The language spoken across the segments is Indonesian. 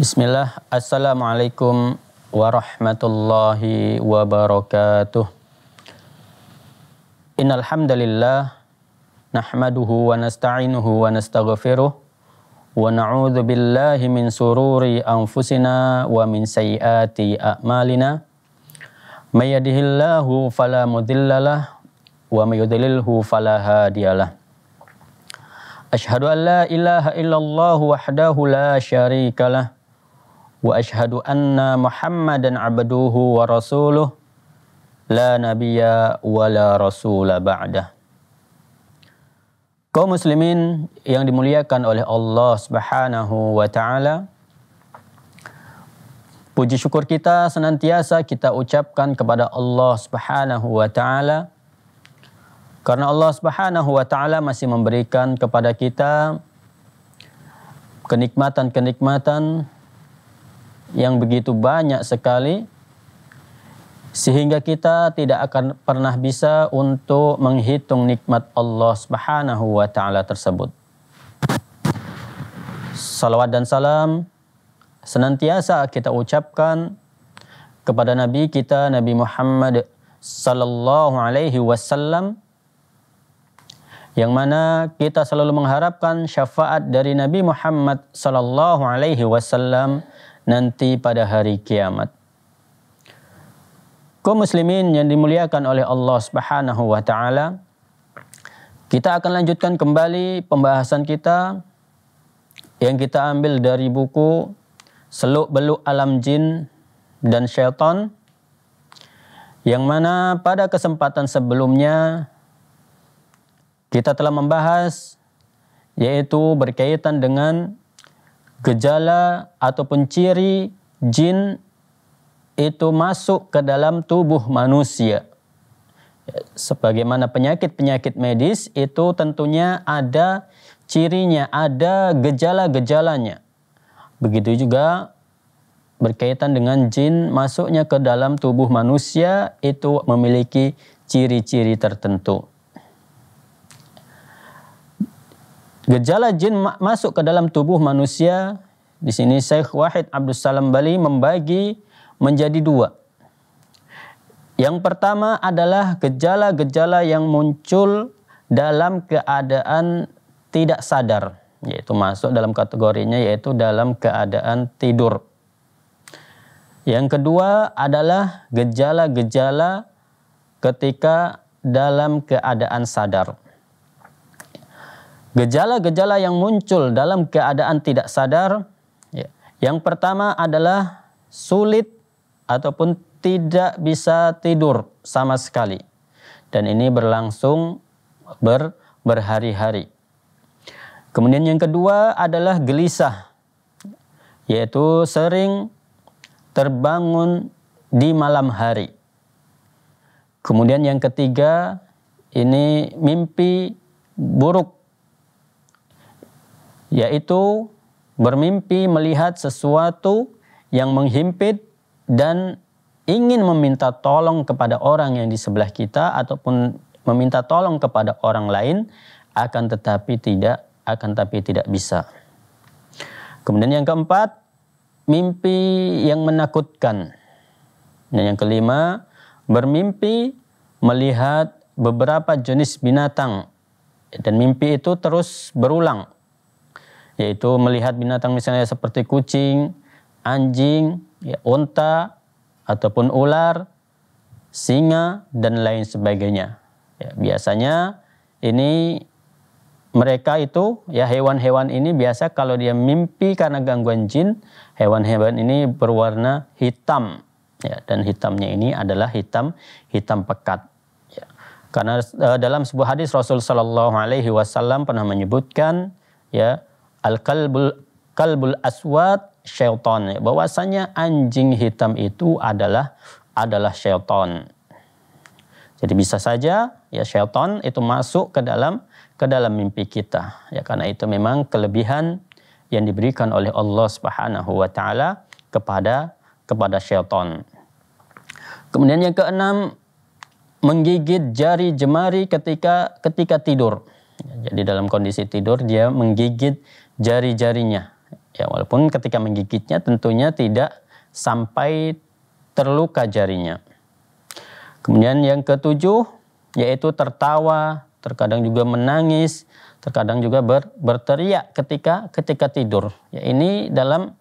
Bismillah, Assalamualaikum warahmatullahi wabarakatuh. Innal hamdalillah nahmaduhu wa nasta'inuhu wa nastaghfiruh wa na'udzu billahi min sururi anfusina wa min sayyiati a'malina. May yahdihillahu wa may yudlilhu fala Ashhadu an la ilaha illallah wahdahu la syarikalah واشهد ان محمدا عبده ورسوله لا نبي ولا رسول بعده Kaum muslimin yang dimuliakan oleh Allah Subhanahu wa taala Puji syukur kita senantiasa kita ucapkan kepada Allah Subhanahu wa taala karena Allah Subhanahu wa taala masih memberikan kepada kita kenikmatan-kenikmatan yang begitu banyak sekali sehingga kita tidak akan pernah bisa untuk menghitung nikmat Allah Subhanahu wa taala tersebut. Salawat dan salam senantiasa kita ucapkan kepada nabi kita Nabi Muhammad sallallahu alaihi wasallam yang mana kita selalu mengharapkan syafaat dari Nabi Muhammad sallallahu alaihi wasallam nanti pada hari kiamat. Kau muslimin yang dimuliakan oleh Allah Subhanahu wa taala, kita akan lanjutkan kembali pembahasan kita yang kita ambil dari buku Seluk Beluk Alam Jin dan Syaitan yang mana pada kesempatan sebelumnya kita telah membahas yaitu berkaitan dengan gejala ataupun ciri jin itu masuk ke dalam tubuh manusia. Sebagaimana penyakit-penyakit medis itu tentunya ada cirinya, ada gejala-gejalanya. Begitu juga berkaitan dengan jin masuknya ke dalam tubuh manusia itu memiliki ciri-ciri tertentu. Gejala jin masuk ke dalam tubuh manusia, di sini Syekh Wahid Abdus Salam Bali membagi menjadi dua. Yang pertama adalah gejala-gejala yang muncul dalam keadaan tidak sadar, yaitu masuk dalam kategorinya yaitu dalam keadaan tidur. Yang kedua adalah gejala-gejala ketika dalam keadaan sadar. Gejala-gejala yang muncul dalam keadaan tidak sadar, ya. yang pertama adalah sulit ataupun tidak bisa tidur sama sekali. Dan ini berlangsung ber, berhari-hari. Kemudian yang kedua adalah gelisah, yaitu sering terbangun di malam hari. Kemudian yang ketiga ini mimpi buruk yaitu bermimpi melihat sesuatu yang menghimpit dan ingin meminta tolong kepada orang yang di sebelah kita ataupun meminta tolong kepada orang lain akan tetapi tidak akan tapi tidak bisa. Kemudian yang keempat, mimpi yang menakutkan. Dan yang kelima, bermimpi melihat beberapa jenis binatang dan mimpi itu terus berulang yaitu melihat binatang misalnya seperti kucing, anjing, ya, unta, ataupun ular, singa, dan lain sebagainya. Ya, biasanya ini mereka itu ya hewan-hewan ini biasa kalau dia mimpi karena gangguan jin, hewan-hewan ini berwarna hitam. Ya, dan hitamnya ini adalah hitam hitam pekat. Ya. Karena uh, dalam sebuah hadis Rasul Shallallahu Alaihi Wasallam pernah menyebutkan ya al-kalbul kalbul aswad syaitan bahwasanya anjing hitam itu adalah adalah syaitan. Jadi bisa saja ya syaitan itu masuk ke dalam ke dalam mimpi kita. Ya karena itu memang kelebihan yang diberikan oleh Allah Subhanahu wa taala kepada kepada syaitan. Kemudian yang keenam menggigit jari jemari ketika ketika tidur. Jadi dalam kondisi tidur dia menggigit jari-jarinya. Ya, walaupun ketika menggigitnya tentunya tidak sampai terluka jarinya. Kemudian yang ketujuh yaitu tertawa, terkadang juga menangis, terkadang juga ber, berteriak ketika ketika tidur. Ya, ini dalam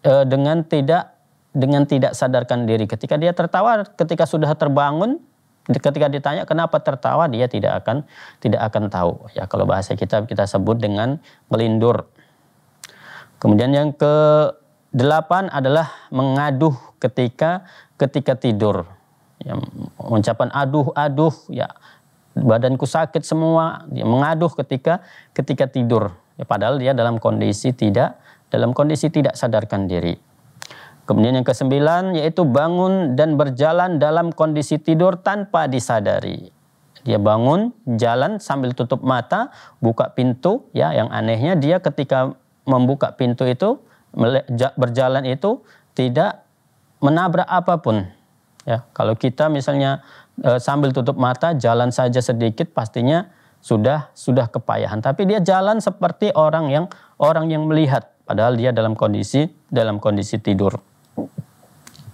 e, dengan tidak dengan tidak sadarkan diri. Ketika dia tertawa ketika sudah terbangun ketika ditanya kenapa tertawa dia tidak akan tidak akan tahu ya kalau bahasa kita kita sebut dengan melindur kemudian yang ke delapan adalah mengaduh ketika ketika tidur ya, ucapan aduh aduh ya badanku sakit semua dia mengaduh ketika ketika tidur ya, padahal dia dalam kondisi tidak dalam kondisi tidak sadarkan diri Kemudian yang kesembilan yaitu bangun dan berjalan dalam kondisi tidur tanpa disadari. Dia bangun, jalan sambil tutup mata, buka pintu ya. Yang anehnya dia ketika membuka pintu itu berjalan itu tidak menabrak apapun. Ya, kalau kita misalnya e, sambil tutup mata jalan saja sedikit pastinya sudah sudah kepayahan. Tapi dia jalan seperti orang yang orang yang melihat padahal dia dalam kondisi dalam kondisi tidur.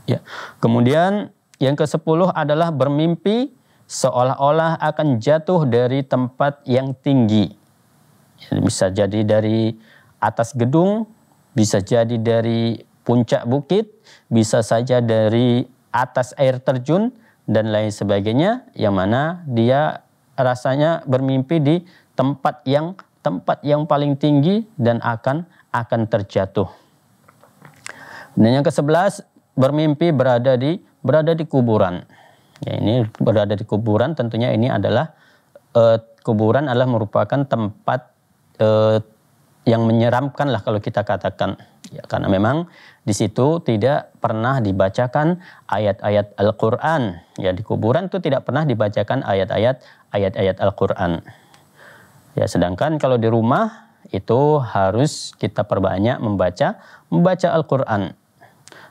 Ya. Kemudian yang ke-10 adalah bermimpi seolah-olah akan jatuh dari tempat yang tinggi. Ya, bisa jadi dari atas gedung, bisa jadi dari puncak bukit, bisa saja dari atas air terjun dan lain sebagainya yang mana dia rasanya bermimpi di tempat yang tempat yang paling tinggi dan akan akan terjatuh. Dan yang ke-11 bermimpi berada di berada di kuburan. Ya, ini berada di kuburan tentunya ini adalah e, kuburan adalah merupakan tempat e, yang menyeramkan lah kalau kita katakan. Ya, karena memang di situ tidak pernah dibacakan ayat-ayat Al-Qur'an. Ya di kuburan itu tidak pernah dibacakan ayat-ayat ayat-ayat Al-Qur'an. Ya sedangkan kalau di rumah itu harus kita perbanyak membaca membaca Al-Qur'an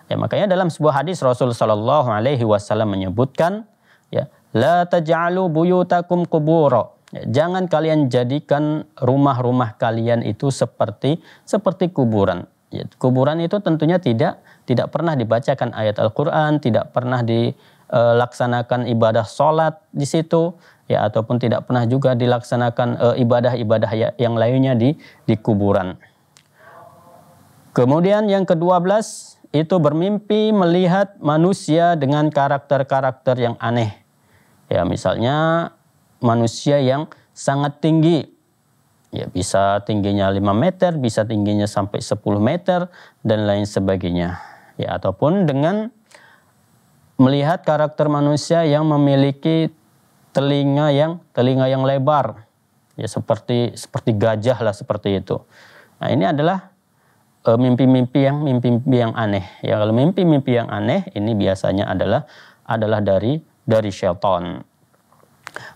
Ya, makanya dalam sebuah hadis Rasul Shallallahu Alaihi Wasallam menyebutkan, ya, la taj'alu buyutakum kuburo. Ya, jangan kalian jadikan rumah-rumah kalian itu seperti seperti kuburan. Ya, kuburan itu tentunya tidak tidak pernah dibacakan ayat Al-Quran, tidak pernah dilaksanakan e, ibadah sholat di situ, ya ataupun tidak pernah juga dilaksanakan e, ibadah-ibadah uh, yang lainnya di di kuburan. Kemudian yang ke-12, itu bermimpi melihat manusia dengan karakter-karakter yang aneh. Ya, misalnya manusia yang sangat tinggi. Ya, bisa tingginya 5 meter, bisa tingginya sampai 10 meter dan lain sebagainya. Ya, ataupun dengan melihat karakter manusia yang memiliki telinga yang telinga yang lebar. Ya, seperti seperti gajah lah seperti itu. Nah, ini adalah Eh, mimpi-mimpi yang mimpi-mimpi yang aneh. Ya kalau mimpi-mimpi yang aneh ini biasanya adalah adalah dari dari syaitan.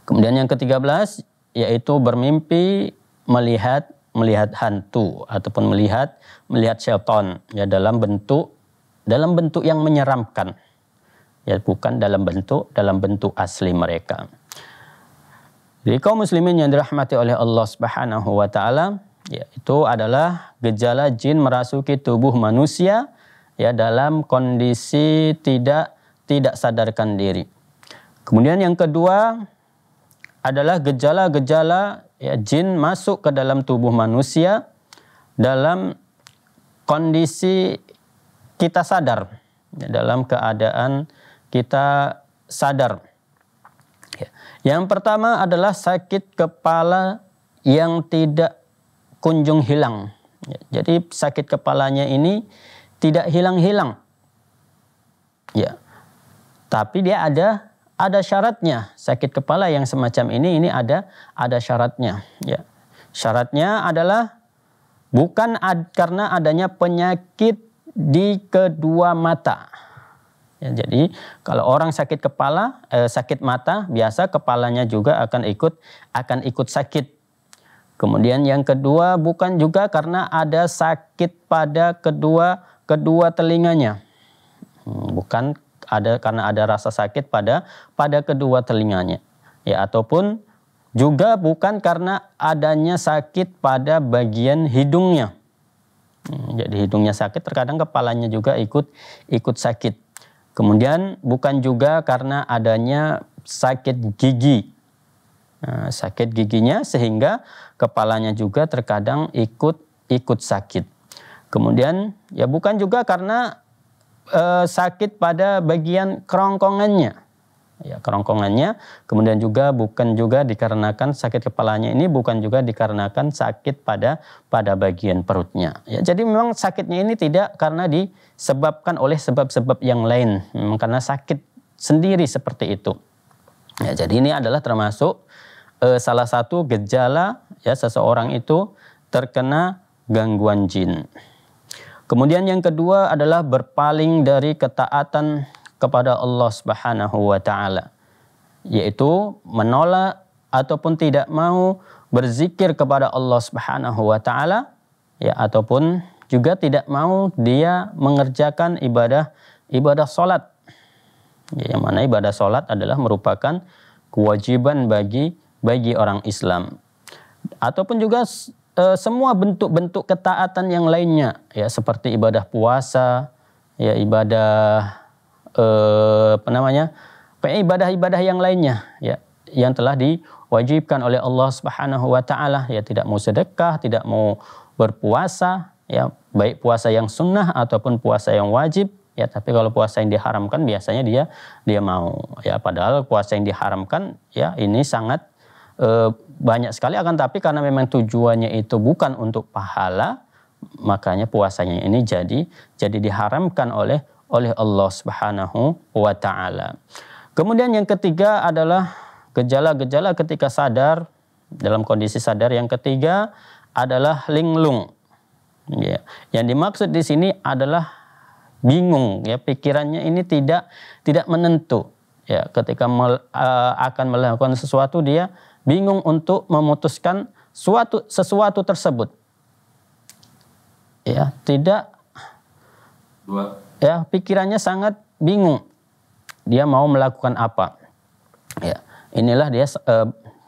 Kemudian yang ke-13 yaitu bermimpi melihat melihat hantu ataupun melihat melihat syaitan ya dalam bentuk dalam bentuk yang menyeramkan. Ya bukan dalam bentuk dalam bentuk asli mereka. Jadi kaum muslimin yang dirahmati oleh Allah Subhanahu wa taala ya, itu adalah gejala jin merasuki tubuh manusia ya dalam kondisi tidak tidak sadarkan diri. Kemudian yang kedua adalah gejala-gejala ya, jin masuk ke dalam tubuh manusia dalam kondisi kita sadar, ya, dalam keadaan kita sadar. Ya, yang pertama adalah sakit kepala yang tidak kunjung hilang. Ya, jadi sakit kepalanya ini tidak hilang-hilang. Ya. Tapi dia ada ada syaratnya. Sakit kepala yang semacam ini ini ada ada syaratnya, ya. Syaratnya adalah bukan ad, karena adanya penyakit di kedua mata. Ya, jadi kalau orang sakit kepala, eh, sakit mata, biasa kepalanya juga akan ikut akan ikut sakit Kemudian yang kedua bukan juga karena ada sakit pada kedua kedua telinganya. Hmm, bukan ada karena ada rasa sakit pada pada kedua telinganya. Ya ataupun juga bukan karena adanya sakit pada bagian hidungnya. Hmm, jadi hidungnya sakit, terkadang kepalanya juga ikut ikut sakit. Kemudian bukan juga karena adanya sakit gigi Eh, sakit giginya sehingga kepalanya juga terkadang ikut ikut sakit. Kemudian ya bukan juga karena e, sakit pada bagian kerongkongannya. Ya, kerongkongannya kemudian juga bukan juga dikarenakan sakit kepalanya ini bukan juga dikarenakan sakit pada pada bagian perutnya. Ya, jadi memang sakitnya ini tidak karena disebabkan oleh sebab-sebab yang lain, memang karena sakit sendiri seperti itu. Ya, jadi ini adalah termasuk e, salah satu gejala ya seseorang itu terkena gangguan jin. Kemudian yang kedua adalah berpaling dari ketaatan kepada Allah Subhanahu wa taala yaitu menolak ataupun tidak mau berzikir kepada Allah Subhanahu wa taala ya ataupun juga tidak mau dia mengerjakan ibadah ibadah salat ya, yang mana ibadah salat adalah merupakan kewajiban bagi bagi orang Islam ataupun juga e, semua bentuk-bentuk ketaatan yang lainnya ya seperti ibadah puasa ya ibadah e, apa namanya ibadah-ibadah yang lainnya ya yang telah diwajibkan oleh Allah Subhanahu wa taala ya tidak mau sedekah, tidak mau berpuasa ya baik puasa yang sunnah ataupun puasa yang wajib ya tapi kalau puasa yang diharamkan biasanya dia dia mau ya padahal puasa yang diharamkan ya ini sangat e, banyak sekali akan tapi karena memang tujuannya itu bukan untuk pahala makanya puasanya ini jadi jadi diharamkan oleh oleh Allah Subhanahu wa taala. Kemudian yang ketiga adalah gejala-gejala ketika sadar dalam kondisi sadar yang ketiga adalah linglung. Ya. Yang dimaksud di sini adalah bingung ya pikirannya ini tidak tidak menentu ya ketika mel, uh, akan melakukan sesuatu dia bingung untuk memutuskan suatu sesuatu tersebut. Ya, tidak Ya, pikirannya sangat bingung. Dia mau melakukan apa? Ya, inilah dia e,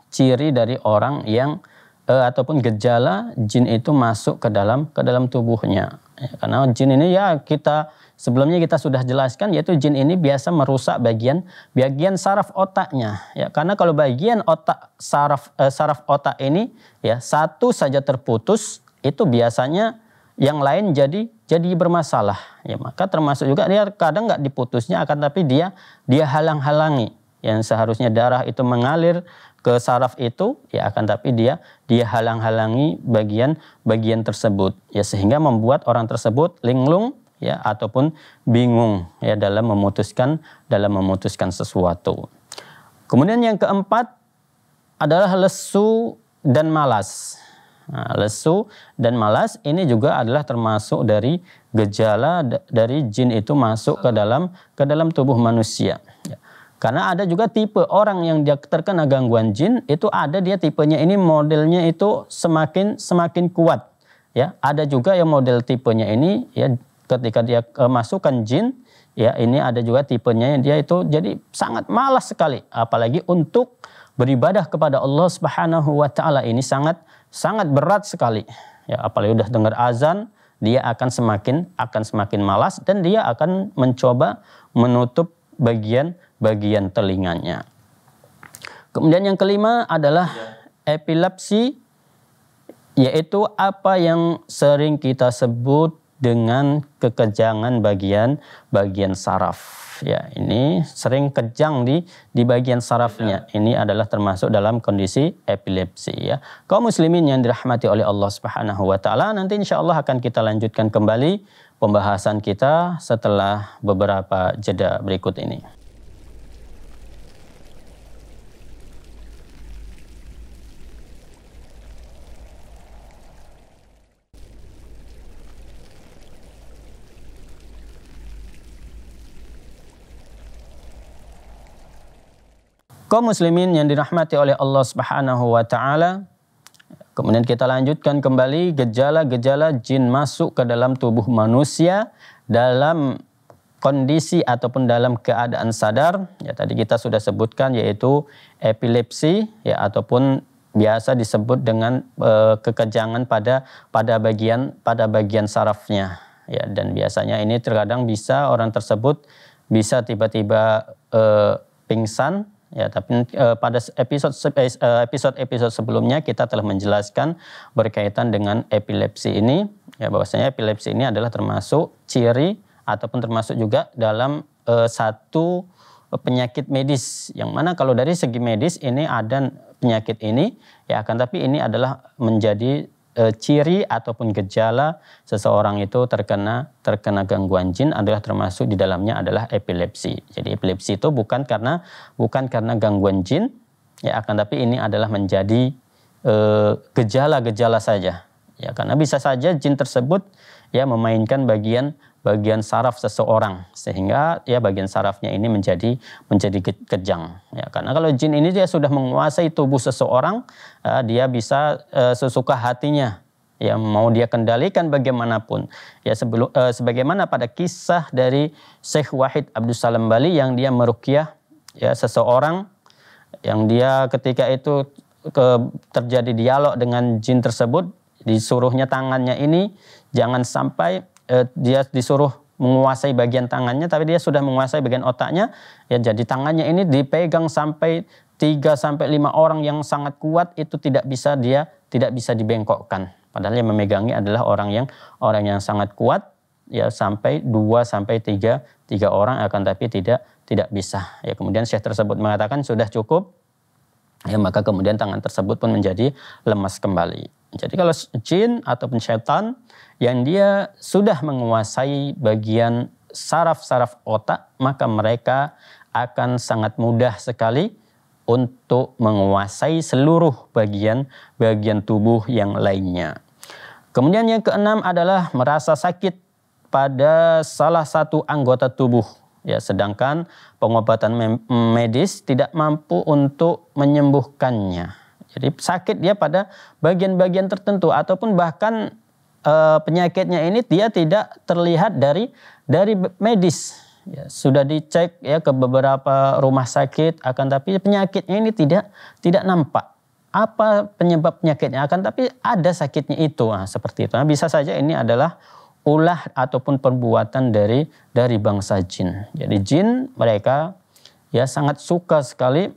ciri dari orang yang e, ataupun gejala jin itu masuk ke dalam ke dalam tubuhnya. Ya, karena jin ini ya kita Sebelumnya kita sudah jelaskan yaitu jin ini biasa merusak bagian bagian saraf otaknya ya karena kalau bagian otak saraf eh, saraf otak ini ya satu saja terputus itu biasanya yang lain jadi jadi bermasalah ya maka termasuk juga dia kadang nggak diputusnya akan tapi dia dia halang-halangi yang seharusnya darah itu mengalir ke saraf itu ya akan tapi dia dia halang-halangi bagian bagian tersebut ya sehingga membuat orang tersebut linglung ya ataupun bingung ya dalam memutuskan dalam memutuskan sesuatu. Kemudian yang keempat adalah lesu dan malas. Nah, lesu dan malas ini juga adalah termasuk dari gejala dari jin itu masuk ke dalam ke dalam tubuh manusia. Ya. Karena ada juga tipe orang yang dia terkena gangguan jin itu ada dia tipenya ini modelnya itu semakin semakin kuat ya. Ada juga yang model tipenya ini ya ketika dia kemasukan eh, jin ya ini ada juga tipenya yang dia itu jadi sangat malas sekali apalagi untuk beribadah kepada Allah Subhanahu wa taala ini sangat sangat berat sekali ya apalagi udah dengar azan dia akan semakin akan semakin malas dan dia akan mencoba menutup bagian-bagian telinganya. Kemudian yang kelima adalah ya. epilepsi yaitu apa yang sering kita sebut dengan kekejangan bagian bagian saraf. Ya, ini sering kejang di di bagian sarafnya. Iya. Ini adalah termasuk dalam kondisi epilepsi ya. Kaum muslimin yang dirahmati oleh Allah Subhanahu wa taala, nanti insya Allah akan kita lanjutkan kembali pembahasan kita setelah beberapa jeda berikut ini. Kaum muslimin yang dirahmati oleh Allah Subhanahu wa taala. Kemudian kita lanjutkan kembali gejala-gejala jin masuk ke dalam tubuh manusia dalam kondisi ataupun dalam keadaan sadar ya tadi kita sudah sebutkan yaitu epilepsi ya ataupun biasa disebut dengan e, kekejangan pada pada bagian pada bagian sarafnya ya dan biasanya ini terkadang bisa orang tersebut bisa tiba-tiba e, pingsan ya tapi e, pada episode eh, eh, episode episode sebelumnya kita telah menjelaskan berkaitan dengan epilepsi ini ya bahwasanya epilepsi ini adalah termasuk ciri ataupun termasuk juga dalam e, satu penyakit medis yang mana kalau dari segi medis ini ada penyakit ini ya akan tapi ini adalah menjadi e, ciri ataupun gejala seseorang itu terkena terkena gangguan jin adalah termasuk di dalamnya adalah epilepsi. Jadi epilepsi itu bukan karena bukan karena gangguan jin ya akan tapi ini adalah menjadi eh, gejala-gejala saja. Ya karena bisa saja jin tersebut ya memainkan bagian bagian saraf seseorang sehingga ya bagian sarafnya ini menjadi menjadi kejang ya karena kalau jin ini dia sudah menguasai tubuh seseorang uh, dia bisa uh, sesuka hatinya ya mau dia kendalikan bagaimanapun ya sebelum uh, sebagaimana pada kisah dari Syekh Wahid Abdul Salam Bali yang dia merukyah ya seseorang yang dia ketika itu ke, terjadi dialog dengan jin tersebut disuruhnya tangannya ini jangan sampai Eh, dia disuruh menguasai bagian tangannya tapi dia sudah menguasai bagian otaknya ya jadi tangannya ini dipegang sampai 3 sampai 5 orang yang sangat kuat itu tidak bisa dia tidak bisa dibengkokkan padahal yang memegangi adalah orang yang orang yang sangat kuat ya sampai 2 sampai 3 tiga orang akan tapi tidak tidak bisa ya kemudian syekh tersebut mengatakan sudah cukup ya maka kemudian tangan tersebut pun menjadi lemas kembali jadi kalau jin ataupun setan yang dia sudah menguasai bagian saraf-saraf otak, maka mereka akan sangat mudah sekali untuk menguasai seluruh bagian-bagian tubuh yang lainnya. Kemudian yang keenam adalah merasa sakit pada salah satu anggota tubuh. Ya, sedangkan pengobatan medis tidak mampu untuk menyembuhkannya. Jadi sakit dia pada bagian-bagian tertentu ataupun bahkan e, penyakitnya ini dia tidak terlihat dari dari medis. Ya, sudah dicek ya ke beberapa rumah sakit akan tapi penyakitnya ini tidak tidak nampak apa penyebab penyakitnya akan tapi ada sakitnya itu nah, seperti itu nah, bisa saja ini adalah ulah ataupun perbuatan dari dari bangsa jin jadi jin mereka ya sangat suka sekali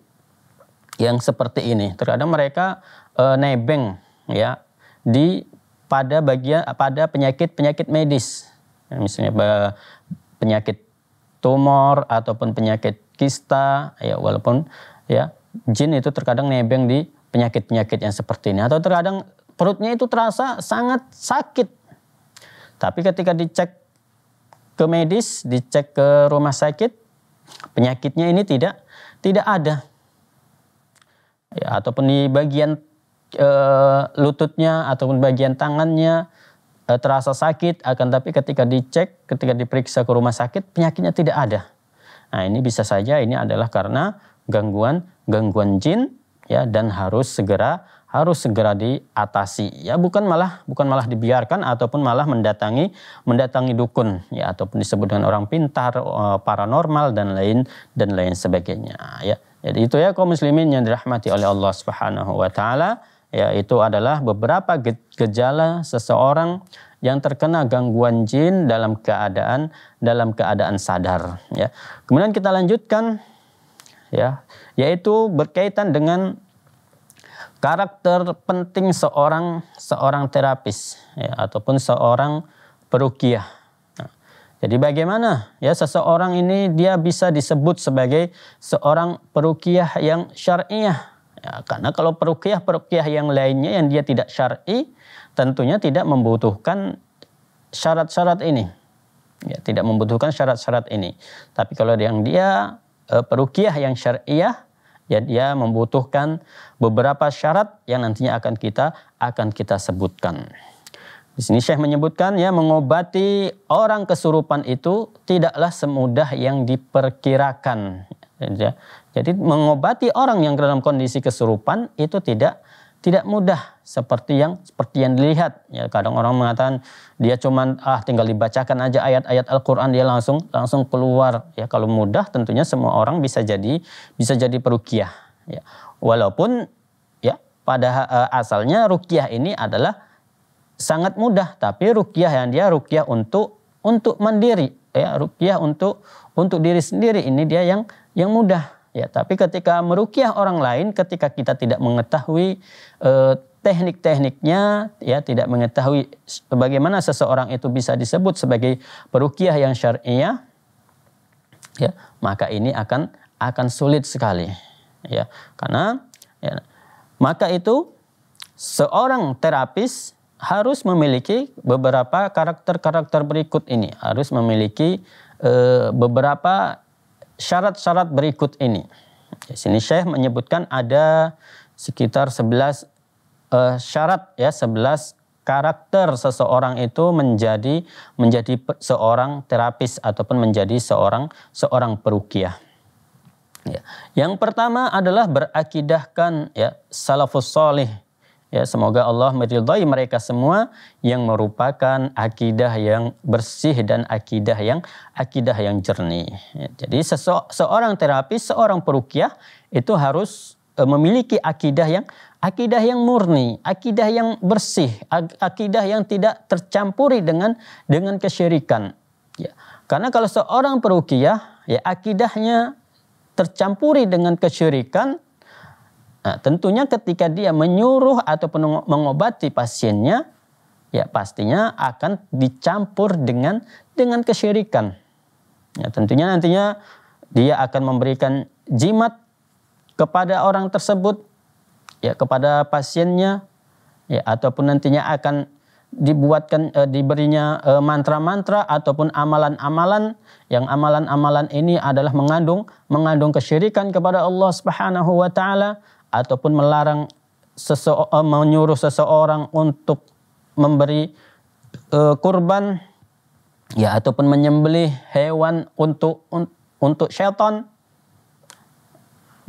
yang seperti ini terkadang mereka e, nebeng ya di pada bagian pada penyakit-penyakit medis. Ya, misalnya penyakit tumor ataupun penyakit kista ya walaupun ya jin itu terkadang nebeng di penyakit-penyakit yang seperti ini atau terkadang perutnya itu terasa sangat sakit. Tapi ketika dicek ke medis, dicek ke rumah sakit, penyakitnya ini tidak tidak ada. Ya, ataupun di bagian e, lututnya ataupun bagian tangannya e, terasa sakit, akan tapi ketika dicek, ketika diperiksa ke rumah sakit, penyakitnya tidak ada. Nah ini bisa saja ini adalah karena gangguan gangguan jin ya dan harus segera harus segera diatasi ya bukan malah bukan malah dibiarkan ataupun malah mendatangi mendatangi dukun ya ataupun disebut dengan orang pintar eh, paranormal dan lain dan lain sebagainya ya jadi itu ya kaum muslimin yang dirahmati oleh Allah Subhanahu wa taala itu adalah beberapa gejala seseorang yang terkena gangguan jin dalam keadaan dalam keadaan sadar ya. Kemudian kita lanjutkan ya, yaitu berkaitan dengan karakter penting seorang seorang terapis ya, ataupun seorang perukiah. Nah, jadi bagaimana ya seseorang ini dia bisa disebut sebagai seorang perukiah yang syariah Ya, karena kalau perukiah-perukiah yang lainnya yang dia tidak syar'i tentunya tidak membutuhkan syarat-syarat ini. Ya, tidak membutuhkan syarat-syarat ini. Tapi kalau yang dia eh, perukiah yang syariah ya dia membutuhkan beberapa syarat yang nantinya akan kita akan kita sebutkan. Di sini Syekh menyebutkan ya mengobati orang kesurupan itu tidaklah semudah yang diperkirakan. Ya, jadi mengobati orang yang dalam kondisi kesurupan itu tidak tidak mudah seperti yang seperti yang dilihat. Ya, kadang orang mengatakan dia cuman ah tinggal dibacakan aja ayat-ayat Al-Qur'an dia langsung langsung keluar. Ya, kalau mudah tentunya semua orang bisa jadi bisa jadi perukiah. Ya. Walaupun ya pada uh, asalnya rukiah ini adalah sangat mudah, tapi rukiah yang dia rukiah untuk untuk mandiri, ya rukiah untuk untuk diri sendiri ini dia yang yang mudah Ya, tapi ketika merukiah orang lain, ketika kita tidak mengetahui eh, teknik-tekniknya, ya tidak mengetahui bagaimana seseorang itu bisa disebut sebagai perukiah yang syariah, ya maka ini akan akan sulit sekali, ya karena ya, maka itu seorang terapis harus memiliki beberapa karakter-karakter berikut ini, harus memiliki eh, beberapa syarat-syarat berikut ini. Di sini Syekh menyebutkan ada sekitar 11 uh, eh, syarat ya 11 karakter seseorang itu menjadi menjadi seorang terapis ataupun menjadi seorang seorang perukiah. Ya. Yang pertama adalah berakidahkan ya salafus salih Ya, semoga Allah meridhai mereka semua yang merupakan akidah yang bersih dan akidah yang akidah yang jernih. Ya, jadi seorang terapis, seorang perukiah itu harus e, memiliki akidah yang akidah yang murni, akidah yang bersih, akidah yang tidak tercampuri dengan dengan kesyirikan. Ya. Karena kalau seorang perukiah ya akidahnya tercampuri dengan kesyirikan, Nah, tentunya ketika dia menyuruh atau mengobati pasiennya, ya pastinya akan dicampur dengan dengan kesyirikan. Ya, tentunya nantinya dia akan memberikan jimat kepada orang tersebut, ya kepada pasiennya, ya ataupun nantinya akan dibuatkan e, diberinya mantra e, mantra-mantra ataupun amalan-amalan yang amalan-amalan ini adalah mengandung mengandung kesyirikan kepada Allah Subhanahu wa taala ataupun melarang eh, menyuruh seseorang untuk memberi e, kurban ya ataupun menyembelih hewan untuk un, untuk syaitan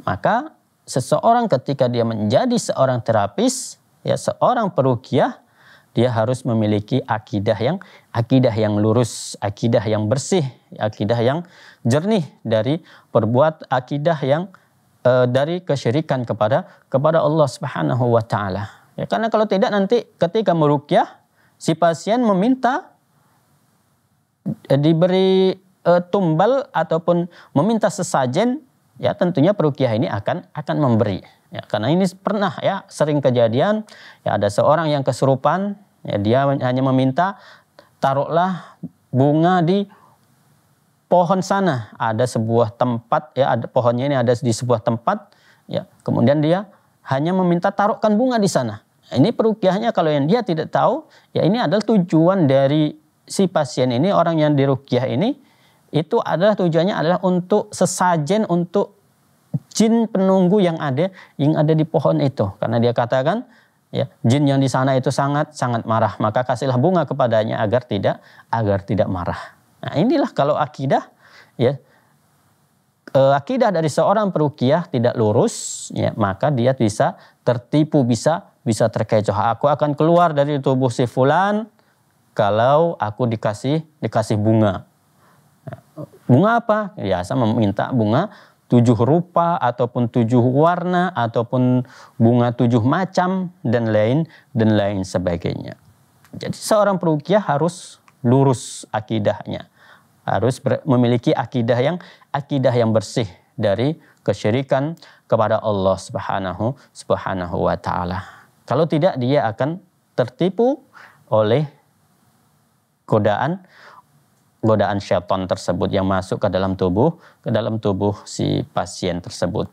maka seseorang ketika dia menjadi seorang terapis ya seorang perukiah dia harus memiliki akidah yang akidah yang lurus, akidah yang bersih, akidah yang jernih dari perbuat akidah yang Eh, dari kesyirikan kepada kepada Allah Subhanahu wa taala. Ya, karena kalau tidak nanti ketika merukyah si pasien meminta eh, diberi eh, tumbal ataupun meminta sesajen ya tentunya perukiah ini akan akan memberi ya karena ini pernah ya sering kejadian ya ada seorang yang kesurupan ya dia hanya meminta taruhlah bunga di pohon sana ada sebuah tempat ya ada pohonnya ini ada di sebuah tempat ya kemudian dia hanya meminta taruhkan bunga di sana ini perukiahnya kalau yang dia tidak tahu ya ini adalah tujuan dari si pasien ini orang yang dirukiah ini itu adalah tujuannya adalah untuk sesajen untuk jin penunggu yang ada yang ada di pohon itu karena dia katakan ya jin yang di sana itu sangat sangat marah maka kasihlah bunga kepadanya agar tidak agar tidak marah Nah, inilah kalau akidah ya eh, akidah dari seorang perukiah tidak lurus, ya, maka dia bisa tertipu, bisa bisa terkecoh. Aku akan keluar dari tubuh si fulan kalau aku dikasih dikasih bunga. Nah, bunga apa? Biasa meminta bunga tujuh rupa ataupun tujuh warna ataupun bunga tujuh macam dan lain dan lain sebagainya. Jadi seorang perukiah harus lurus akidahnya. Harus memiliki akidah yang akidah yang bersih dari kesyirikan kepada Allah Subhanahu Subhanahu wa taala. Kalau tidak dia akan tertipu oleh godaan godaan syaitan tersebut yang masuk ke dalam tubuh ke dalam tubuh si pasien tersebut.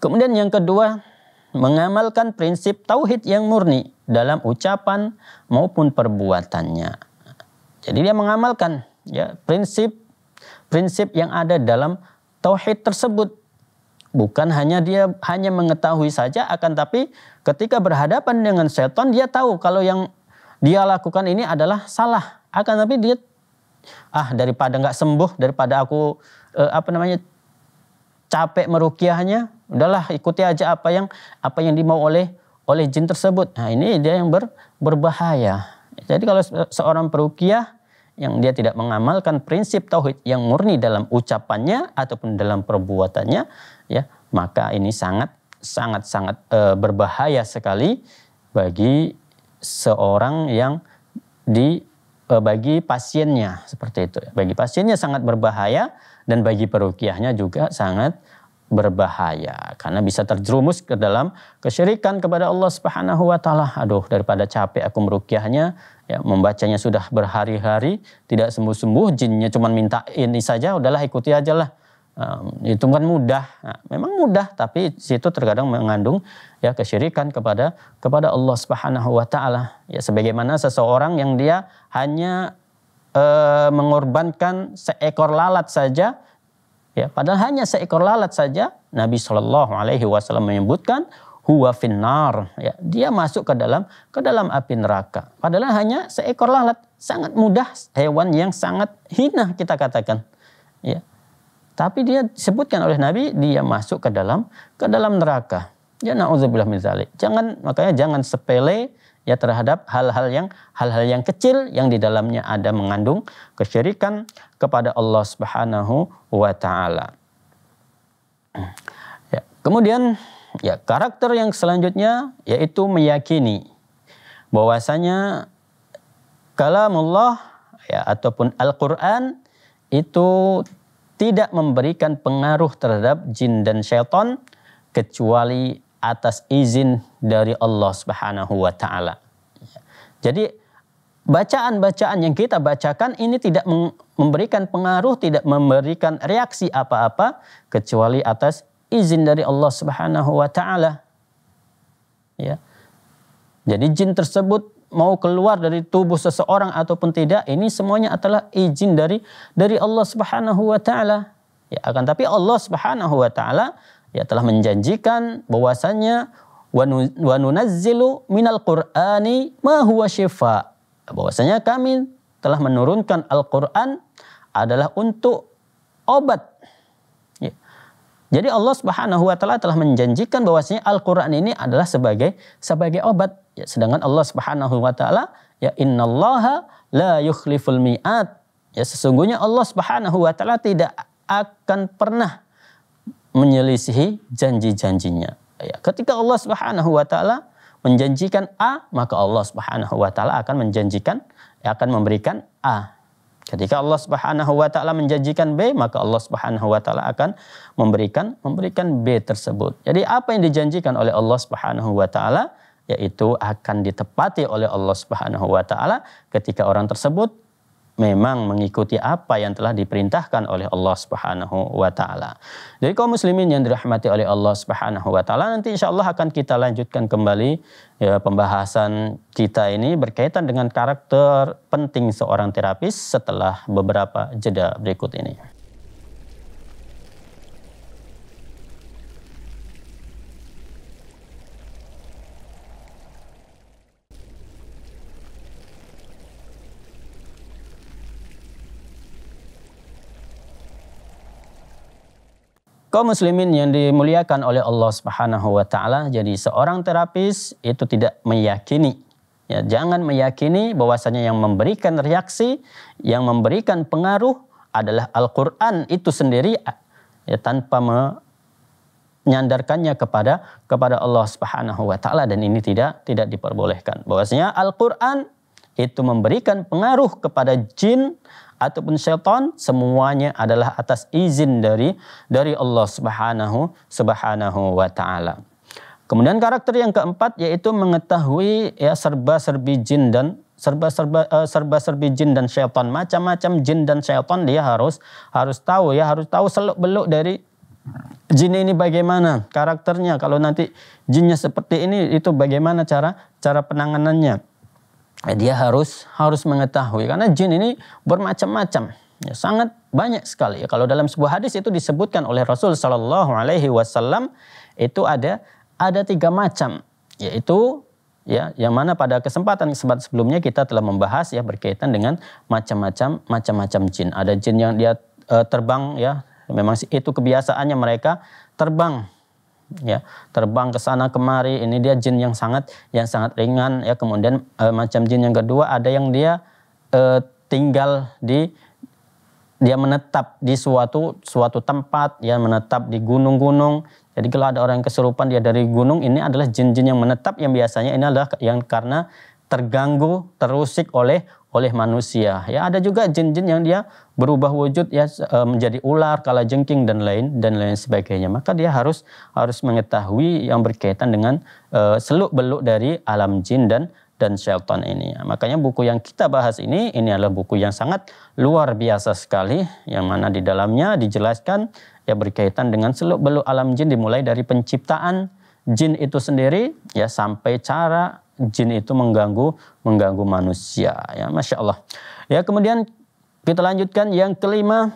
Kemudian yang kedua, mengamalkan prinsip tauhid yang murni dalam ucapan maupun perbuatannya. Jadi dia mengamalkan ya prinsip prinsip yang ada dalam tauhid tersebut. Bukan hanya dia hanya mengetahui saja akan tapi ketika berhadapan dengan setan dia tahu kalau yang dia lakukan ini adalah salah. Akan tapi dia ah daripada nggak sembuh daripada aku eh, apa namanya capek merukiahnya udahlah ikuti aja apa yang apa yang dimau oleh oleh jin tersebut nah ini dia yang ber, berbahaya jadi kalau seorang perukiah yang dia tidak mengamalkan prinsip tauhid yang murni dalam ucapannya ataupun dalam perbuatannya ya maka ini sangat sangat sangat e, berbahaya sekali bagi seorang yang di e, bagi pasiennya seperti itu bagi pasiennya sangat berbahaya dan bagi perukiahnya juga sangat berbahaya karena bisa terjerumus ke dalam kesyirikan kepada Allah Subhanahu wa taala. Aduh, daripada capek aku merukyahnya, ya membacanya sudah berhari-hari tidak sembuh-sembuh, jinnya cuma minta ini saja, udahlah ikuti lah. Um, itu kan mudah. Nah, memang mudah, tapi situ terkadang mengandung ya kesyirikan kepada kepada Allah Subhanahu wa taala. Ya sebagaimana seseorang yang dia hanya eh, mengorbankan seekor lalat saja Ya, padahal hanya seekor lalat saja Nabi Shallallahu Alaihi Wasallam menyebutkan huwa finnar. Ya, dia masuk ke dalam ke dalam api neraka. Padahal hanya seekor lalat, sangat mudah hewan yang sangat hina kita katakan. Ya. Tapi dia disebutkan oleh Nabi dia masuk ke dalam ke dalam neraka. Ya naudzubillah min zalik. Jangan makanya jangan sepele ya terhadap hal-hal yang hal-hal yang kecil yang di dalamnya ada mengandung kesyirikan kepada Allah Subhanahu wa taala. Ya, kemudian ya karakter yang selanjutnya yaitu meyakini bahwasanya kalamullah ya ataupun Al-Qur'an itu tidak memberikan pengaruh terhadap jin dan syaitan kecuali atas izin dari Allah Subhanahu wa taala. Jadi bacaan-bacaan yang kita bacakan ini tidak memberikan pengaruh, tidak memberikan reaksi apa-apa kecuali atas izin dari Allah Subhanahu wa taala. Ya. Jadi jin tersebut mau keluar dari tubuh seseorang ataupun tidak, ini semuanya adalah izin dari dari Allah Subhanahu wa taala. Ya, akan tapi Allah Subhanahu wa taala ya telah menjanjikan bahwasanya wa nunazzilu minal qur'ani ma huwa syifa. Bahwasanya kami telah menurunkan Al-Qur'an adalah untuk obat. Ya. Jadi Allah Subhanahu wa taala telah menjanjikan bahwasanya Al-Qur'an ini adalah sebagai sebagai obat. Ya, sedangkan Allah Subhanahu wa taala ya innallaha la yukhliful mi'at. Ya sesungguhnya Allah Subhanahu wa taala tidak akan pernah menyelisihi janji-janjinya. Ya, ketika Allah Subhanahu wa taala menjanjikan A, maka Allah Subhanahu wa taala akan menjanjikan akan memberikan A. Ketika Allah Subhanahu wa taala menjanjikan B, maka Allah Subhanahu wa taala akan memberikan memberikan B tersebut. Jadi apa yang dijanjikan oleh Allah Subhanahu wa taala yaitu akan ditepati oleh Allah Subhanahu wa taala ketika orang tersebut memang mengikuti apa yang telah diperintahkan oleh Allah Subhanahu wa taala. Jadi kaum muslimin yang dirahmati oleh Allah Subhanahu wa taala nanti insyaallah akan kita lanjutkan kembali ya, pembahasan kita ini berkaitan dengan karakter penting seorang terapis setelah beberapa jeda berikut ini. Kau muslimin yang dimuliakan oleh Allah Subhanahu wa taala, jadi seorang terapis itu tidak meyakini ya jangan meyakini bahwasanya yang memberikan reaksi, yang memberikan pengaruh adalah Al-Qur'an itu sendiri ya tanpa menyandarkannya kepada kepada Allah Subhanahu wa taala dan ini tidak tidak diperbolehkan. Bahwasanya Al-Qur'an itu memberikan pengaruh kepada jin ataupun syaitan semuanya adalah atas izin dari dari Allah Subhanahu Subhanahu wa taala. Kemudian karakter yang keempat yaitu mengetahui ya serba-serbi jin dan serba-serba eh, serba-serbi jin dan syaitan macam-macam jin dan syaitan dia harus harus tahu ya harus tahu seluk-beluk dari jin ini bagaimana karakternya kalau nanti jinnya seperti ini itu bagaimana cara cara penanganannya Eh, dia harus harus mengetahui karena jin ini bermacam-macam ya, sangat banyak sekali ya, kalau dalam sebuah hadis itu disebutkan oleh Rasul Shallallahu Alaihi Wasallam itu ada ada tiga macam yaitu ya yang mana pada kesempatan kesempatan sebelumnya kita telah membahas ya berkaitan dengan macam-macam macam-macam jin ada jin yang dia uh, terbang ya memang itu kebiasaannya mereka terbang ya terbang ke sana kemari ini dia jin yang sangat yang sangat ringan ya kemudian e, macam jin yang kedua ada yang dia e, tinggal di dia menetap di suatu suatu tempat ya menetap di gunung-gunung jadi kalau ada orang yang kesurupan dia dari gunung ini adalah jin-jin yang menetap yang biasanya ini adalah yang karena terganggu terusik oleh oleh manusia. Ya ada juga jin-jin yang dia berubah wujud ya eh, menjadi ular, kala jengking dan lain dan lain sebagainya. Maka dia harus harus mengetahui yang berkaitan dengan uh, eh, seluk beluk dari alam jin dan dan syaitan ini. Makanya buku yang kita bahas ini ini adalah buku yang sangat luar biasa sekali yang mana di dalamnya dijelaskan ya berkaitan dengan seluk beluk alam jin dimulai dari penciptaan jin itu sendiri ya sampai cara jin itu mengganggu mengganggu manusia ya masya Allah ya kemudian kita lanjutkan yang kelima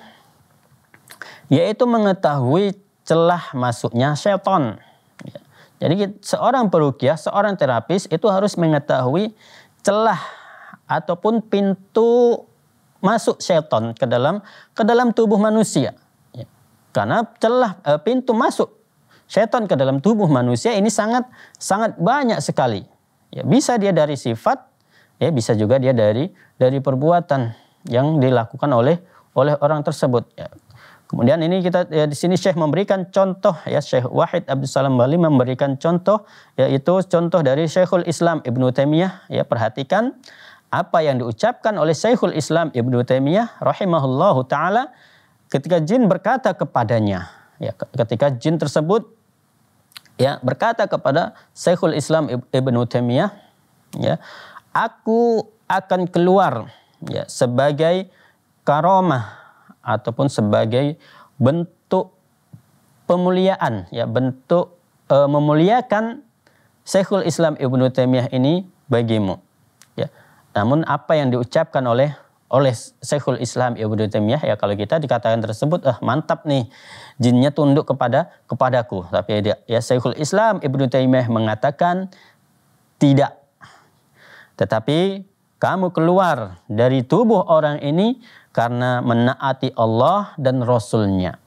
yaitu mengetahui celah masuknya seton ya. jadi seorang perukiah seorang terapis itu harus mengetahui celah ataupun pintu masuk seton ke dalam ke dalam tubuh manusia ya. karena celah eh, pintu masuk seton ke dalam tubuh manusia ini sangat sangat banyak sekali Ya, bisa dia dari sifat, ya bisa juga dia dari dari perbuatan yang dilakukan oleh oleh orang tersebut. Ya. Kemudian ini kita ya, di sini Syekh memberikan contoh ya Syekh Wahid Abdul Salam Bali memberikan contoh yaitu contoh dari Syekhul Islam Ibnu Taimiyah ya perhatikan apa yang diucapkan oleh Syekhul Islam Ibnu Taimiyah rahimahullahu taala ketika jin berkata kepadanya ya ketika jin tersebut ya berkata kepada Syekhul Islam Ibn Taimiyah ya aku akan keluar ya sebagai karomah ataupun sebagai bentuk pemuliaan ya bentuk e, memuliakan Syekhul Islam Ibn Taimiyah ini bagimu ya namun apa yang diucapkan oleh oleh Syekhul Islam Ibnu Taimiyah ya kalau kita dikatakan tersebut eh mantap nih jinnya tunduk kepada kepadaku tapi ya, ya Syekhul Islam Ibnu Taimiyah mengatakan tidak tetapi kamu keluar dari tubuh orang ini karena menaati Allah dan Rasulnya.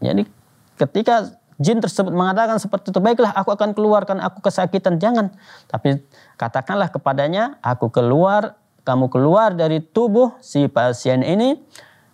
Jadi ketika jin tersebut mengatakan seperti itu, baiklah aku akan keluarkan aku kesakitan, jangan. Tapi katakanlah kepadanya, aku keluar kamu keluar dari tubuh si pasien ini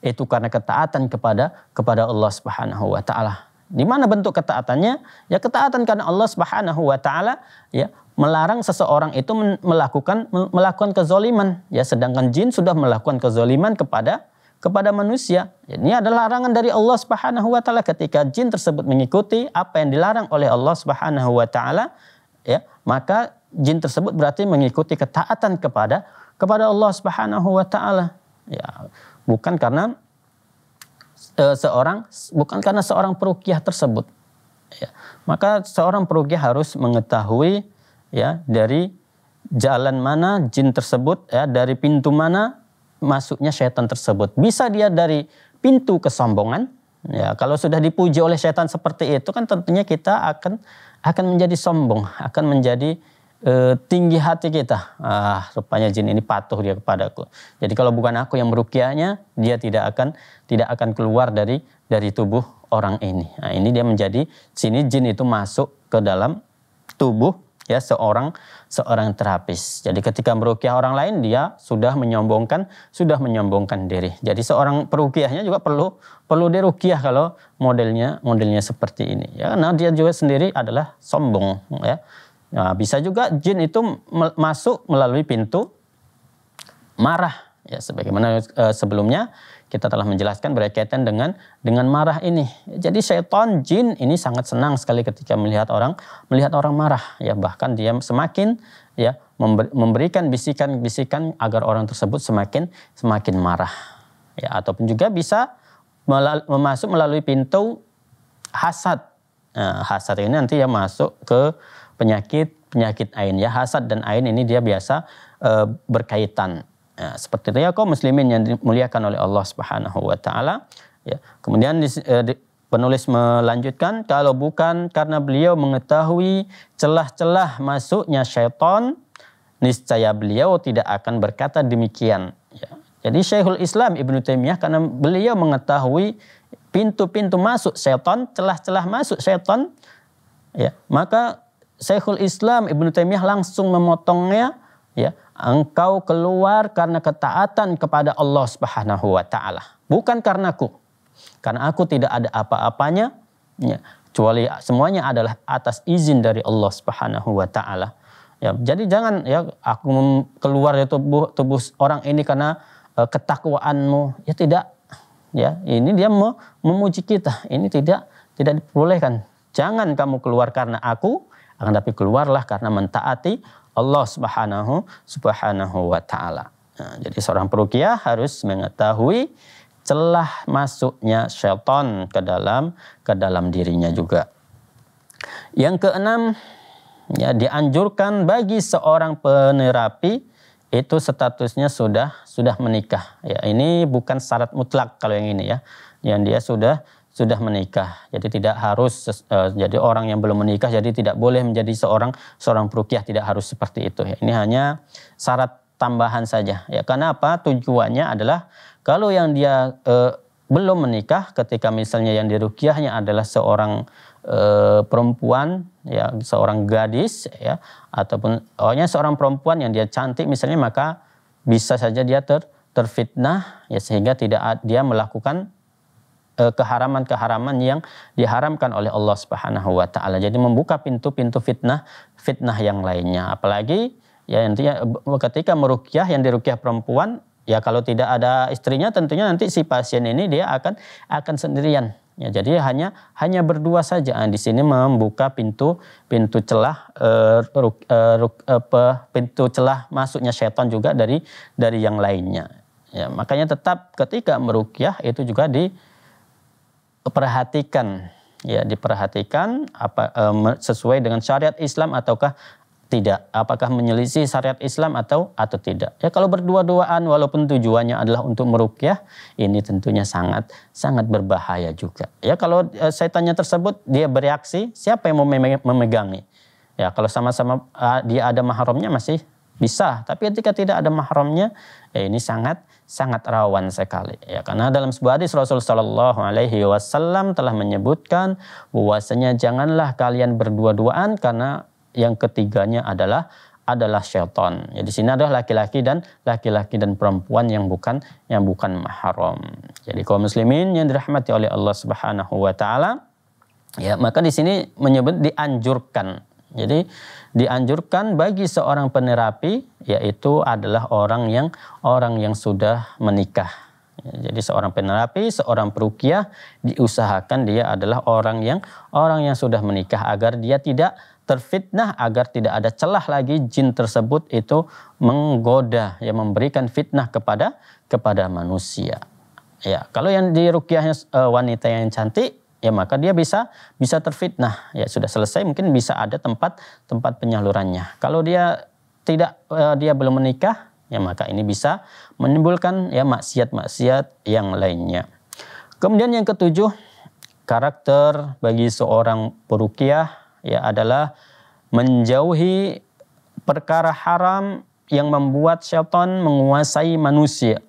itu karena ketaatan kepada kepada Allah Subhanahu wa taala. Di mana bentuk ketaatannya? Ya ketaatan karena Allah Subhanahu wa taala ya melarang seseorang itu melakukan melakukan kezoliman ya sedangkan jin sudah melakukan kezaliman kepada kepada manusia. Ya, ini adalah larangan dari Allah Subhanahu wa taala ketika jin tersebut mengikuti apa yang dilarang oleh Allah Subhanahu wa taala ya, maka jin tersebut berarti mengikuti ketaatan kepada kepada Allah Subhanahu wa taala. Ya, bukan karena e, seorang bukan karena seorang perukiah tersebut. Ya, maka seorang perukiah harus mengetahui ya dari jalan mana jin tersebut ya dari pintu mana masuknya setan tersebut. Bisa dia dari pintu kesombongan Ya, kalau sudah dipuji oleh setan seperti itu kan tentunya kita akan akan menjadi sombong, akan menjadi Eh, tinggi hati kita. Ah, rupanya jin ini patuh dia kepadaku. Jadi kalau bukan aku yang merukianya, dia tidak akan tidak akan keluar dari dari tubuh orang ini. Nah, ini dia menjadi sini jin itu masuk ke dalam tubuh ya seorang seorang terapis. Jadi ketika merukiah orang lain dia sudah menyombongkan sudah menyombongkan diri. Jadi seorang perukiahnya juga perlu perlu dirukiah kalau modelnya modelnya seperti ini. Ya, karena dia juga sendiri adalah sombong ya. Nah, bisa juga jin itu masuk melalui pintu marah. Ya, sebagaimana e, sebelumnya kita telah menjelaskan berkaitan dengan dengan marah ini. Jadi setan jin ini sangat senang sekali ketika melihat orang melihat orang marah. Ya, bahkan dia semakin ya memberikan bisikan-bisikan agar orang tersebut semakin semakin marah. Ya, ataupun juga bisa melalui, masuk melalui pintu hasad. Nah, hasad ini nanti ya masuk ke penyakit penyakit ain ya hasad dan ain ini dia biasa uh, berkaitan ya, seperti itu ya kaum muslimin yang dimuliakan oleh Allah Subhanahu wa taala ya kemudian di, uh, di, penulis melanjutkan kalau bukan karena beliau mengetahui celah-celah masuknya syaitan niscaya beliau tidak akan berkata demikian ya. Jadi Syekhul Islam Ibnu Taimiyah karena beliau mengetahui pintu-pintu masuk setan, celah-celah masuk setan, ya, maka Syekhul Islam Ibnu Taimiyah langsung memotongnya ya engkau keluar karena ketaatan kepada Allah Subhanahu wa taala bukan karenaku karena aku tidak ada apa-apanya ya kecuali semuanya adalah atas izin dari Allah Subhanahu wa taala ya jadi jangan ya aku keluar dari tubuh tubuh orang ini karena uh, ketakwaanmu ya tidak ya ini dia memuji kita ini tidak tidak diperbolehkan jangan kamu keluar karena aku akan tapi keluarlah karena mentaati Allah Subhanahu Subhanahu wa taala. Nah, jadi seorang perukiah harus mengetahui celah masuknya syaitan ke dalam ke dalam dirinya juga. Yang keenam, ya dianjurkan bagi seorang penerapi itu statusnya sudah sudah menikah. Ya, ini bukan syarat mutlak kalau yang ini ya. Yang dia sudah sudah menikah. Jadi tidak harus uh, jadi orang yang belum menikah jadi tidak boleh menjadi seorang seorang perukiah tidak harus seperti itu ya. Ini hanya syarat tambahan saja ya. Karena apa? Tujuannya adalah kalau yang dia uh, belum menikah ketika misalnya yang dirukiahnya adalah seorang e, perempuan ya seorang gadis ya ataupun ohnya seorang perempuan yang dia cantik misalnya maka bisa saja dia ter terfitnah ya sehingga tidak dia melakukan Eh, keharaman-keharaman yang diharamkan oleh Allah Subhanahu wa taala. Jadi membuka pintu-pintu fitnah fitnah yang lainnya. Apalagi ya intinya eh, ketika merukyah yang dirukyah perempuan ya kalau tidak ada istrinya tentunya nanti si pasien ini dia akan akan sendirian ya jadi hanya hanya berdua saja nah, di sini membuka pintu pintu celah uh, ruk, uh, ruk, uh, pintu celah masuknya setan juga dari dari yang lainnya ya makanya tetap ketika merukyah itu juga di diperhatikan ya diperhatikan apa e, sesuai dengan syariat Islam ataukah tidak apakah menyelisih syariat Islam atau atau tidak ya kalau berdua-duaan walaupun tujuannya adalah untuk merukyah ini tentunya sangat sangat berbahaya juga ya kalau e, setannya tersebut dia bereaksi siapa yang mau memegangi ya kalau sama-sama e, dia ada mahramnya masih bisa tapi ketika tidak ada mahramnya ya ini sangat sangat rawan sekali ya karena dalam sebuah hadis Rasul Shallallahu Alaihi Wasallam telah menyebutkan bahwasanya janganlah kalian berdua-duaan karena yang ketiganya adalah adalah syaitan. Ya di sini adalah laki-laki dan laki-laki dan perempuan yang bukan yang bukan mahram. Jadi kaum muslimin yang dirahmati oleh Allah Subhanahu wa taala ya maka di sini menyebut dianjurkan jadi dianjurkan bagi seorang penerapi yaitu adalah orang yang orang yang sudah menikah. Jadi seorang penerapi, seorang perukiah diusahakan dia adalah orang yang orang yang sudah menikah agar dia tidak terfitnah agar tidak ada celah lagi jin tersebut itu menggoda yang memberikan fitnah kepada kepada manusia. Ya, kalau yang di rukiahnya eh, wanita yang cantik ya maka dia bisa bisa terfitnah. Ya sudah selesai mungkin bisa ada tempat tempat penyalurannya. Kalau dia tidak uh, dia belum menikah, ya maka ini bisa menimbulkan ya maksiat-maksiat yang lainnya. Kemudian yang ketujuh, karakter bagi seorang perukiah ya adalah menjauhi perkara haram yang membuat syaitan menguasai manusia.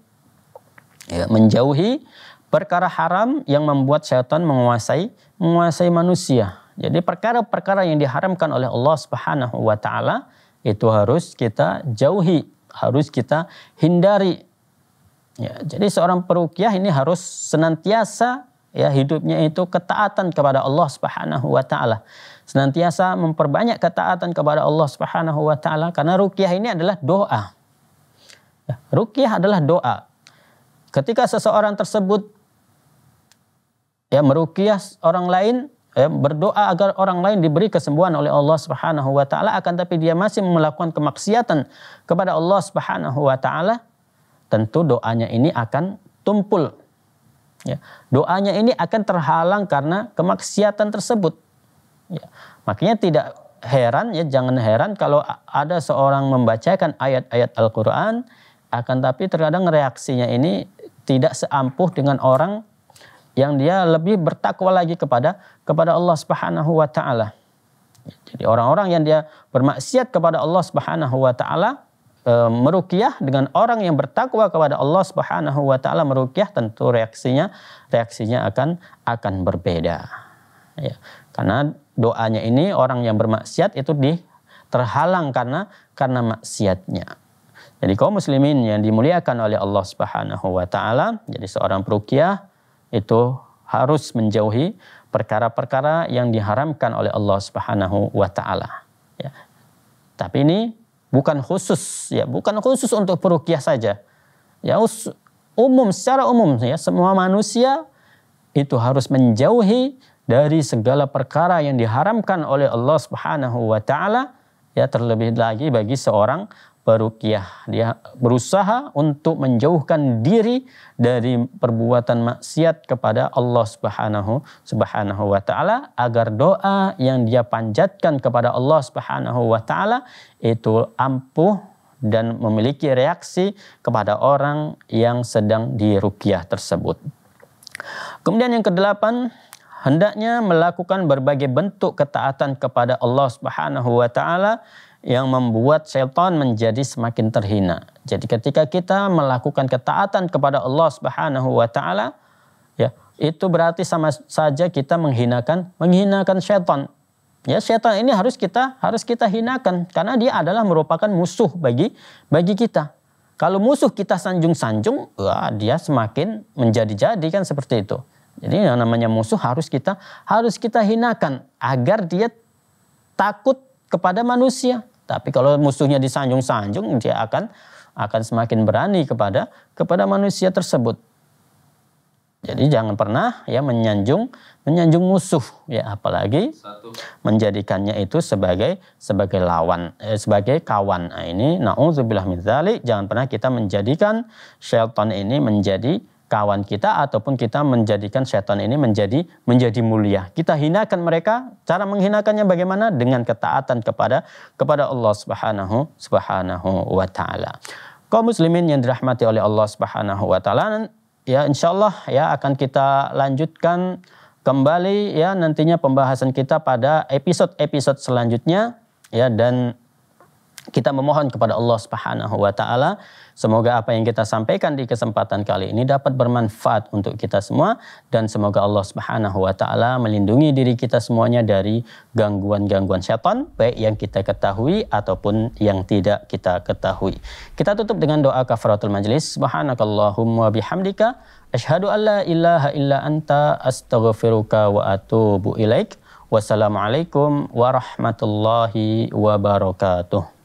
Ya, menjauhi Perkara haram yang membuat syaitan menguasai menguasai manusia. Jadi perkara-perkara yang diharamkan oleh Allah Subhanahu wa taala itu harus kita jauhi, harus kita hindari. Ya, jadi seorang perukiah ini harus senantiasa ya hidupnya itu ketaatan kepada Allah Subhanahu wa taala. Senantiasa memperbanyak ketaatan kepada Allah Subhanahu wa taala karena ruqyah ini adalah doa. Ya, ruqyah adalah doa. Ketika seseorang tersebut ya merukiah orang lain ya, berdoa agar orang lain diberi kesembuhan oleh Allah Subhanahu wa taala akan tapi dia masih melakukan kemaksiatan kepada Allah Subhanahu wa taala tentu doanya ini akan tumpul ya. doanya ini akan terhalang karena kemaksiatan tersebut ya. makanya tidak heran ya jangan heran kalau ada seorang membacakan ayat-ayat Al-Qur'an akan tapi terkadang reaksinya ini tidak seampuh dengan orang yang dia lebih bertakwa lagi kepada kepada Allah Subhanahu wa taala. Jadi orang-orang yang dia bermaksiat kepada Allah Subhanahu wa taala e, meruqyah dengan orang yang bertakwa kepada Allah Subhanahu wa taala meruqyah tentu reaksinya reaksinya akan akan berbeda. Ya. Karena doanya ini orang yang bermaksiat itu di terhalang karena karena maksiatnya. Jadi kaum muslimin yang dimuliakan oleh Allah Subhanahu wa taala, jadi seorang perukiah itu harus menjauhi perkara-perkara yang diharamkan oleh Allah Subhanahu wa taala. Ya. Tapi ini bukan khusus ya, bukan khusus untuk perukiah saja. Ya umum secara umum ya semua manusia itu harus menjauhi dari segala perkara yang diharamkan oleh Allah Subhanahu wa taala ya terlebih lagi bagi seorang perukiah. Dia berusaha untuk menjauhkan diri dari perbuatan maksiat kepada Allah Subhanahu Subhanahu wa taala agar doa yang dia panjatkan kepada Allah Subhanahu wa taala itu ampuh dan memiliki reaksi kepada orang yang sedang dirukiah tersebut. Kemudian yang kedelapan, hendaknya melakukan berbagai bentuk ketaatan kepada Allah Subhanahu wa taala yang membuat setan menjadi semakin terhina. Jadi ketika kita melakukan ketaatan kepada Allah Subhanahu wa taala, ya, itu berarti sama saja kita menghinakan menghinakan setan. Ya, setan ini harus kita harus kita hinakan karena dia adalah merupakan musuh bagi bagi kita. Kalau musuh kita sanjung-sanjung, wah, dia semakin menjadi-jadi kan seperti itu. Jadi yang namanya musuh harus kita harus kita hinakan agar dia takut kepada manusia. Tapi kalau musuhnya disanjung-sanjung dia akan akan semakin berani kepada kepada manusia tersebut. Jadi jangan pernah ya menyanjung menyanjung musuh ya apalagi Satu. menjadikannya itu sebagai sebagai lawan eh, sebagai kawan. Nah, ini nauzubillah min jangan pernah kita menjadikan syaitan ini menjadi kawan kita ataupun kita menjadikan setan ini menjadi menjadi mulia. Kita hinakan mereka, cara menghinakannya bagaimana? Dengan ketaatan kepada kepada Allah Subhanahu Subhanahu wa taala. Kaum muslimin yang dirahmati oleh Allah Subhanahu wa taala, ya insyaallah ya akan kita lanjutkan kembali ya nantinya pembahasan kita pada episode-episode selanjutnya ya dan kita memohon kepada Allah Subhanahu wa taala Semoga apa yang kita sampaikan di kesempatan kali ini dapat bermanfaat untuk kita semua dan semoga Allah Subhanahu wa taala melindungi diri kita semuanya dari gangguan-gangguan setan baik yang kita ketahui ataupun yang tidak kita ketahui. Kita tutup dengan doa kafaratul majlis. Subhanakallahumma bihamdika asyhadu alla ilaha illa anta astaghfiruka wa atubu ilaik. Wassalamualaikum warahmatullahi wabarakatuh.